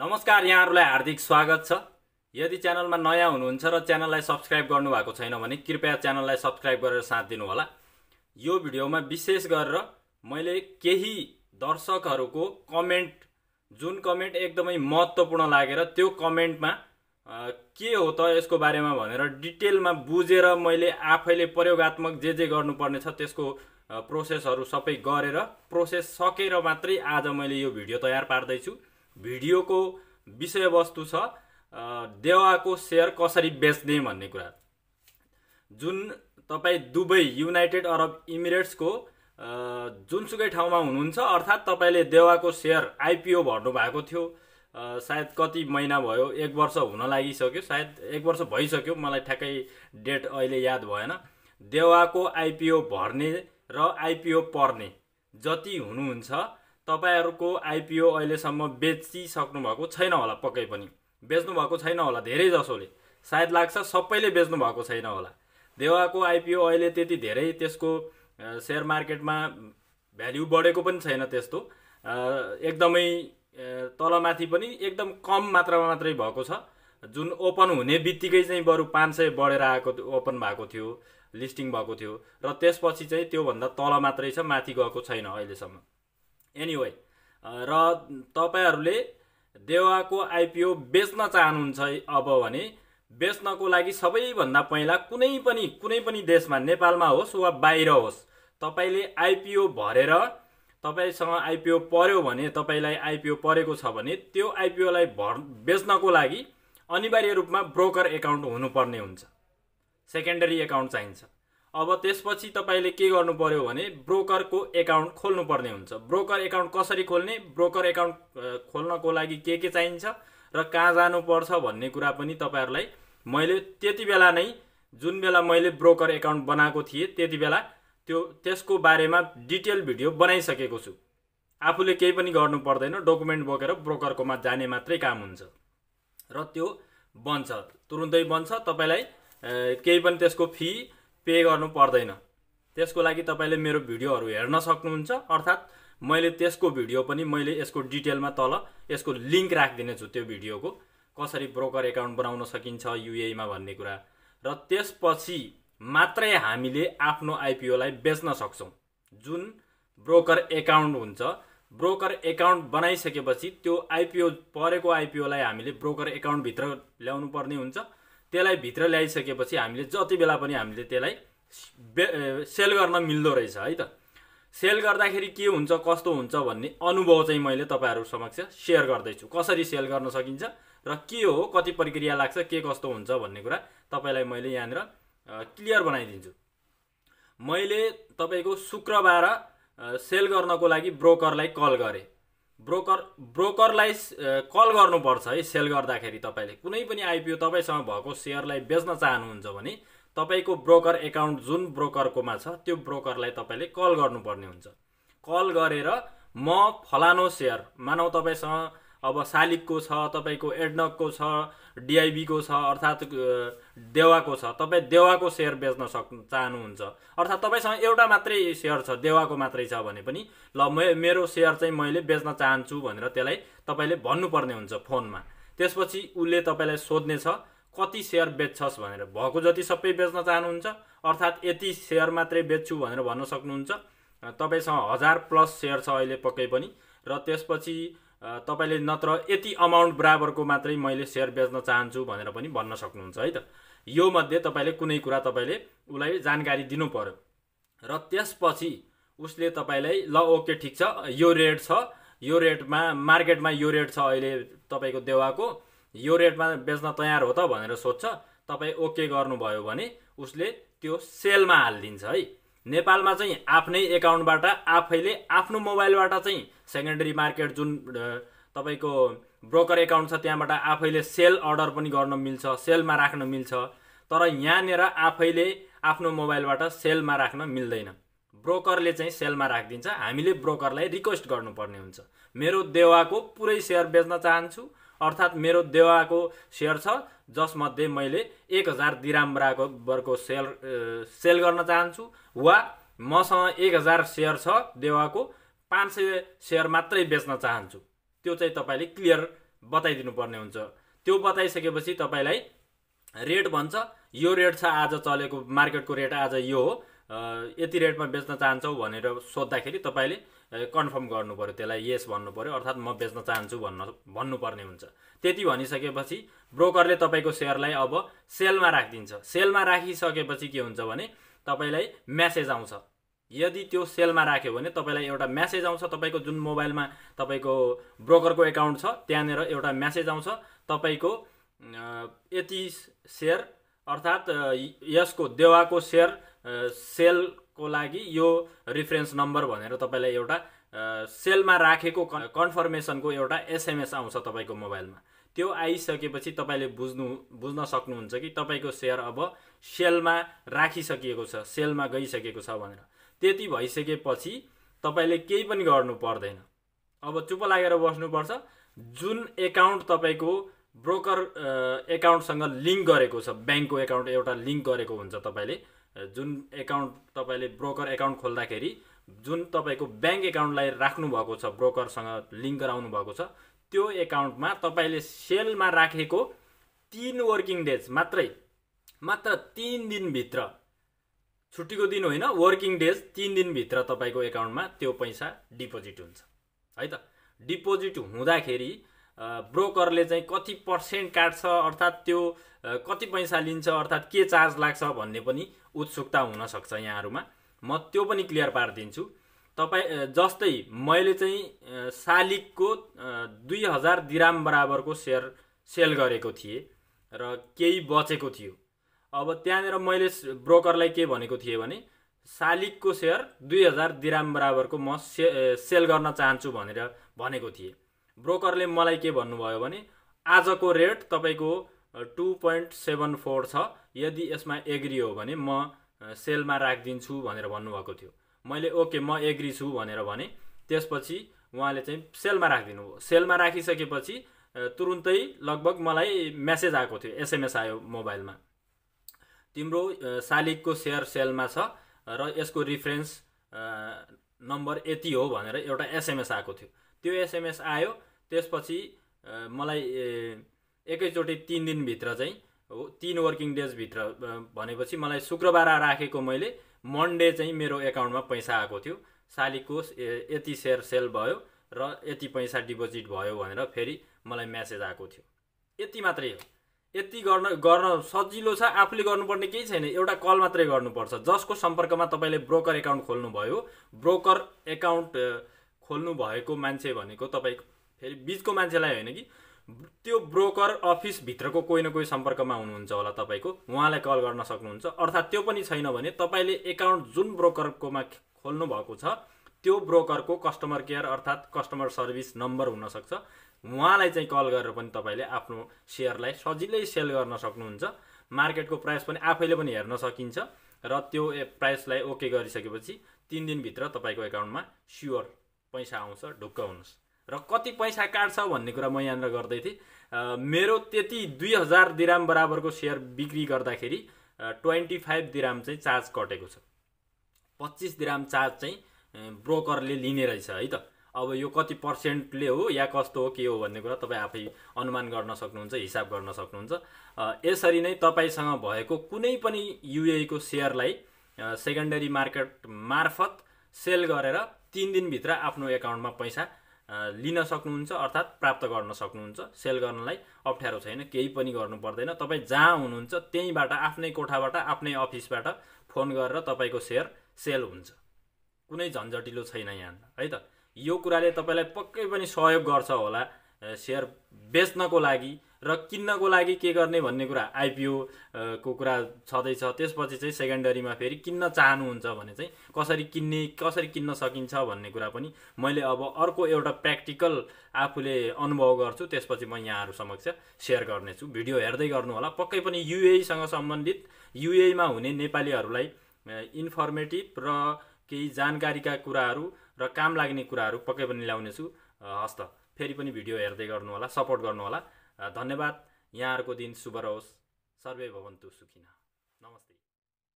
नमस्कार यहाँहरूलाई हार्दिक स्वागत छ यदि च्यानलमा नयाँ हुनुहुन्छ र च्यानललाई सब्सक्राइब गर्नुभएको छैन भने कृपया च्यानललाई सब्सक्राइब गरेर साथ दिनुहोला यो भिडियोमा विशेष गरेर मैले केही दर्शकहरूको कमेन्ट जुन कमेन्ट एकदमै महत्त्वपूर्ण लागेर त्यो कमेन्टमा के हो त यसको बारेमा भनेर डिटेलमा बुझेर मैले आफैले प्रयोगत्मक जे जे गर्नुपर्ने छ त्यसको प्रोसेसहरू सबै गरेर प्रोसेस सकेर मात्रै आज मैले यो भिडियो तयार पार्दैछु भिडियोको विषयवस्तु छ देवाको सेयर कसरी बेच्ने भन्ने कुरा जुन तपाईँ दुबई युनाइटेड अरब इमिरेट्सको जुनसुकै ठाउँमा हुनुहुन्छ अर्थात् तपाईँले देवाको सेयर आइपिओ भर्नुभएको थियो सायद कति महिना भयो एक वर्ष हुन लागिसक्यो सायद एक वर्ष भइसक्यो मलाई ठ्याक्कै डेट अहिले याद भएन देवाको आइपिओ भर्ने र आइपिओ पर्ने जति हुनुहुन्छ तपाईँहरूको आइपिओ अहिलेसम्म बेचिसक्नु भएको छैन होला पक्कै पनि बेच्नु भएको छैन होला धेरै जसोले सायद लाग्छ सबैले बेच्नु भएको छैन होला देवाको आइपिओ अहिले त्यति धेरै त्यसको सेयर मार्केटमा भ्याल्यु बढेको पनि छैन त्यस्तो एकदमै तलमाथि पनि एकदम कम मात्रामा मात्रै भएको छ जुन ओपन हुने बित्तिकै चाहिँ बरु पाँच सय बढेर आएको ओपन भएको थियो लिस्टिङ भएको थियो र त्यसपछि चाहिँ त्योभन्दा तल मात्रै छ माथि गएको छैन अहिलेसम्म एनिवे uh, र तपाईँहरूले देवाको आइपिओ बेच्न चाहनुहुन्छ अब भने बेच्नको लागि सबैभन्दा पहिला कुनै पनि कुनै पनि देशमा नेपालमा होस् वा बाहिर होस् तपाईँले आइपिओ भरेर तपाईँसँग आइपिओ पर्यो भने तपाईँलाई आइपिओ परेको छ भने त्यो आइपिओलाई भर बेच्नको लागि अनिवार्य रूपमा ब्रोकर एकाउन्ट हुनुपर्ने हुन्छ सेकेन्डरी एकाउन्ट चाहिन्छ अब त्यसपछि तपाईँले के गर्नु पर्यो भने ब्रोकरको एकाउन्ट खोल्नुपर्ने हुन्छ ब्रोकर एकाउन्ट कसरी खोल्ने ब्रोकर एकाउन्ट खोल्नको लागि के के चाहिन्छ र कहाँ जानुपर्छ भन्ने कुरा पनि तपाईँहरूलाई मैले त्यति बेला नै जुन बेला मैले ब्रोकर एकाउन्ट बनाएको थिएँ त्यति बेला त्यो त्यसको बारेमा डिटेल भिडियो बनाइसकेको छु आफूले केही पनि गर्नु पर्दैन डकुमेन्ट बोकेर ब्रोकरकोमा जाने मात्रै काम हुन्छ र त्यो बन्छ तुरुन्तै बन्छ तपाईँलाई केही पनि त्यसको फी पे गर्नु पर्दैन त्यसको लागि तपाईँले मेरो भिडियोहरू हेर्न सक्नुहुन्छ अर्थात् मैले त्यसको भिडियो पनि मैले यसको डिटेलमा तल यसको लिङ्क राखिदिनेछु त्यो भिडियोको कसरी ब्रोकर एकाउन्ट बनाउन सकिन्छ युएमा भन्ने कुरा र त्यसपछि मात्रै हामीले आफ्नो आइपिओलाई बेच्न सक्छौँ जुन ब्रोकर एकाउन्ट हुन्छ ब्रोकर एकाउन्ट बनाइसकेपछि त्यो आइपिओ परेको आइपिओलाई हामीले ब्रोकर एकाउन्टभित्र ल्याउनु पर्ने हुन्छ त्यसलाई भित्र ल्याइसकेपछि हामीले जति बेला पनि हामीले त्यसलाई सेल गर्न मिल्दो रहेछ है त सेल गर्दाखेरि के हुन्छ कस्तो हुन्छ भन्ने अनुभव चाहिँ मैले तपाईँहरू समक्ष सेयर गर्दैछु कसरी सेल गर्न सकिन्छ र के हो कति प्रक्रिया लाग्छ के कस्तो हुन्छ भन्ने कुरा तपाईँलाई मैले यहाँनिर क्लियर बनाइदिन्छु मैले तपाईँको शुक्रबार सेल गर्नको लागि ब्रोकरलाई कल गरेँ ब्रोकर ब्रोकरलाई कल गर्नुपर्छ है सेल गर्दाखेरि तपाईँले कुनै पनि आइपिओ तपाईँसँग भएको सेयरलाई बेच्न चाहनुहुन्छ भने तपाईँको ब्रोकर एकाउन्ट जुन ब्रोकरकोमा छ त्यो ब्रोकरलाई तपाईँले कल गर्नुपर्ने हुन्छ कल गरेर म फलानो सेयर मानौ तपाईँसँग अब सालिकको छ तपाईँको एडनकको छ डिआइबीको छ अर्थात् देवाको छ तपाईँ देवाको सेयर बेच्न सक् चाहनुहुन्छ अर्थात् तपाईँसँग एउटा मात्रै सेयर छ देवाको मात्रै छ भने पनि ल मेरो सेयर चाहिँ मैले बेच्न चाहन्छु भनेर त्यसलाई तपाईँले भन्नुपर्ने हुन्छ फोनमा त्यसपछि उसले तपाईँलाई सोध्नेछ कति सेयर बेच्छस् भनेर भएको जति सबै बेच्न चाहनुहुन्छ अर्थात् यति सेयर मात्रै बेच्छु भनेर भन्न सक्नुहुन्छ तपाईँसँग हजार प्लस सेयर छ अहिले पक्कै पनि र त्यसपछि तपाईँले नत्र यति अमाउन्ट बराबरको मात्रै मैले सेयर बेच्न चाहन्छु भनेर पनि भन्न सक्नुहुन्छ है त यो मध्ये तपाईँले कुनै कुरा तपाईँले उसलाई जानकारी दिनु पर्यो र त्यसपछि उसले तपाईँलाई ल ओके ठिक छ यो रेट छ यो रेटमा मार्केटमा यो रेट छ अहिले तपाईँको देवाको यो रेटमा बेच्न तयार हो त भनेर सोध्छ तपाईँ ओके गर्नुभयो भने उसले त्यो सेलमा हालिदिन्छ है नेपालमा चाहिँ आफ्नै एकाउन्टबाट आफैले आफ्नो मोबाइलबाट चाहिँ सेकेन्डरी मार्केट जुन तपाईँको ब्रोकर एकाउन्ट छ त्यहाँबाट आफैले सेल अर्डर पनि गर्न मिल्छ सेलमा राख्न मिल्छ तर यहाँनिर आफैले आफ्नो मोबाइलबाट सेलमा राख्न मिल्दैन ब्रोकरले चाहिँ सेलमा राखिदिन्छ हामीले ब्रोकरलाई रिक्वेस्ट गर्नुपर्ने हुन्छ मेरो देवाको पुरै सेयर बेच्न चाहन्छु अर्थात् मेरो देवाको सेयर छ जसमध्ये मैले एक हजार दिराम्राको वर्गको सेल सेल गर्न चाहन्छु वा मसँग एक हजार सेयर छ देवाको पाँच सय सेयर मात्रै बेच्न चाहन्छु त्यो चाहिँ तपाईँले क्लियर बताइदिनु पर्ने हुन्छ त्यो बताइसकेपछि तपाईँलाई रेट भन्छ यो रेट छ आज चलेको मार्केटको रेट आज यो हो यति रेटमा बेच्न चाहन्छौ भनेर सोद्धाखेरि तपाईँले कन्फर्म गर्नु पऱ्यो त्यसलाई यस भन्नु पऱ्यो अर्थात् म बेच्न चाहन्छु भन्न भन्नुपर्ने हुन्छ त्यति भनिसकेपछि ब्रोकरले तपाईँको सेयरलाई अब सेलमा राखिदिन्छ सेलमा राखिसकेपछि के हुन्छ भने तपाईँलाई म्यासेज आउँछ यदि त्यो सेलमा राख्यो भने तपाईँलाई एउटा म्यासेज आउँछ तपाईँको जुन मोबाइलमा तपाईँको ब्रोकरको एकाउन्ट छ त्यहाँनिर एउटा म्यासेज आउँछ तपाईँको यति सेयर अर्थात् यसको देवाको सेयर सेल को लागि यो रिफरेन्स नम्बर भनेर तपाईँलाई एउटा सेलमा राखेको कन्फर्मेसनको एउटा एसएमएस आउँछ तपाईँको मोबाइलमा त्यो आइसकेपछि तपाईँले बुझ्नु बुझ्न सक्नुहुन्छ कि तपाईँको सेयर अब सेलमा राखिसकिएको छ सेलमा गइसकेको छ भनेर त्यति भइसकेपछि तपाईँले केही पनि गर्नु पर्दैन अब चुप लागेर बस्नुपर्छ जुन एकाउन्ट तपाईँको ब्रोकर एकाउन्टसँग लिङ्क गरेको छ ब्याङ्कको एकाउन्ट एउटा लिङ्क गरेको हुन्छ तपाईँले जुन एकाउन्ट तपाईँले ब्रोकर एकाउन्ट खोल्दाखेरि जुन तपाईँको ब्याङ्क एकाउन्टलाई राख्नुभएको छ ब्रोकरसँग लिङ्क गराउनु भएको छ त्यो एकाउन्टमा तपाईँले सेलमा राखेको तिन वर्किङ डेज मात्रै मात्र तिन दिनभित्र छुट्टीको दिन होइन वर्किङ डेज तिन दिनभित्र तपाईँको एकाउन्टमा त्यो पैसा डिपोजिट हुन्छ है त डिपोजिट हुँदाखेरि ब्रोकरले चाहिँ कति पर्सेन्ट काट्छ अर्थात् त्यो कति पैसा लिन्छ अर्थात् के चार्ज लाग्छ भन्ने पनि उत्सुकता हुनसक्छ यहाँहरूमा म त्यो पनि क्लियर पारिदिन्छु तपाईँ जस्तै मैले चाहिँ सालिकको दुई हजार दिराम बराबरको सेयर सेल गरेको थिएँ र केही बचेको थियो अब त्यहाँनिर मैले ब्रोकरलाई के भनेको थिएँ भने सालिकको सेयर दुई हजार दिराम बराबरको म से सेल गर्न चाहन्छु भनेर भनेको थिएँ ब्रोकरले मलाई के भन्नुभयो भने आजको रेट तपाईँको टु पोइन्ट सेभेन फोर छ यदि यसमा एग्री हो भने म सेलमा राखिदिन्छु भनेर भन्नुभएको थियो मैले ओके म एग्री छु भनेर भने त्यसपछि उहाँले चाहिँ सेलमा राखिदिनु भयो सेलमा राखिसकेपछि तुरुन्तै लगभग मलाई मेसेज आएको थियो एसएमएस आयो मोबाइलमा तिम्रो सालिकको सेयर सेलमा छ र यसको रिफरेन्स नम्बर यति हो भनेर एउटा एसएमएस आएको थियो त्यो एसएमएस आयो त्यसपछि मलाई एकैचोटि तिन दिनभित्र चाहिँ तिन वर्किङ डेजभित्र भनेपछि मलाई शुक्रबार राखेको मैले मन्डे चाहिँ मेरो एकाउन्टमा पैसा आएको थियो सालीको यति सेयर सेल भयो र यति पैसा डिपोजिट भयो भनेर फेरि मलाई म्यासेज आएको थियो यति मात्रै हो यति गर्न गर्न सजिलो छ आफूले गर्नुपर्ने केही छैन एउटा कल मात्रै गर्नुपर्छ जसको सम्पर्कमा तपाईँले ब्रोकर एकाउन्ट खोल्नुभयो ब्रोकर एकाउन्ट खोल्नु भएको मान्छे भनेको तपाईँको फेरि बिचको मान्छेलाई होइन कि त्यो ब्रोकर अफिसभित्रको कोही न कोही सम्पर्कमा हुनुहुन्छ होला तपाईँको उहाँलाई कल गर्न सक्नुहुन्छ अर्थात् त्यो पनि छैन भने तपाईँले एकाउन्ट जुन ब्रोकरकोमा खोल्नु भएको छ त्यो ब्रोकरको कस्टमर केयर अर्थात् कस्टमर सर्भिस नम्बर हुनसक्छ उहाँलाई चाहिँ कल गरेर पनि तपाईँले आफ्नो सेयरलाई सजिलै सेल गर्न सक्नुहुन्छ मार्केटको प्राइस पनि आफैले पनि हेर्न सकिन्छ र त्यो प्राइसलाई ओके गरिसकेपछि तिन दिनभित्र तपाईँको एकाउन्टमा स्योर पैसा आउँछ ढुक्क हुनुहोस् र कति पैसा काट्छ भन्ने कुरा म यहाँनिर गर्दै थिएँ मेरो त्यति दुई हजार दिराम बराबरको सेयर बिक्री गर्दाखेरि ट्वेन्टी फाइभ दिराम चाहिँ चार्ज कटेको छ पच्चिस दिराम चार्ज चाहिँ ब्रोकरले लिने रहेछ है त अब यो कति पर्सेन्टले हो या कस्तो हो के हो भन्ने कुरा तपाईँ आफै अनुमान गर्न सक्नुहुन्छ हिसाब गर्न सक्नुहुन्छ यसरी नै तपाईँसँग भएको कुनै पनि युएको सेयरलाई सेकेन्डरी मार्केट मार्फत सेल गरेर तिन दिनभित्र आफ्नो एकाउन्टमा पैसा लिन सक्नुहुन्छ अर्थात् प्राप्त गर्न सक्नुहुन्छ सेल गर्नलाई अप्ठ्यारो छैन केही पनि गर्नु पर्दैन तपाईँ जहाँ हुनुहुन्छ त्यहीँबाट आफ्नै कोठाबाट आफ्नै अफिसबाट फोन गरेर तपाईँको सेयर सेल हुन्छ कुनै झन्झटिलो छैन यहाँ है त यो कुराले तपाईँलाई पक्कै पनि सहयोग गर्छ होला सेयर बेच्नको लागि र किन्नको लागि के गर्ने भन्ने कुरा आइपिओ को कुरा छँदैछ त्यसपछि चाहिँ सेकेन्डरीमा फेरि किन्न चाहनुहुन्छ भने चाहिँ कसरी किन्ने कसरी किन्न सकिन्छ भन्ने कुरा पनि मैले अब अर्को एउटा प्र्याक्टिकल आफूले अनुभव गर्छु त्यसपछि म यहाँहरू समक्ष सेयर गर्नेछु भिडियो हेर्दै गर्नु होला पक्कै पनि युएसँग सम्बन्धित युएमा हुने नेपालीहरूलाई इन्फर्मेटिभ र केही जानकारीका कुराहरू र काम लाग्ने कुराहरू पक्कै पनि ल्याउनेछु हस्त फेरि पनि भिडियो हेर्दै गर्नु होला सपोर्ट गर्नु होला धन्यवाद यहाँहरूको दिन शुभ रहोस् सर्वे भवन्तु सुखिना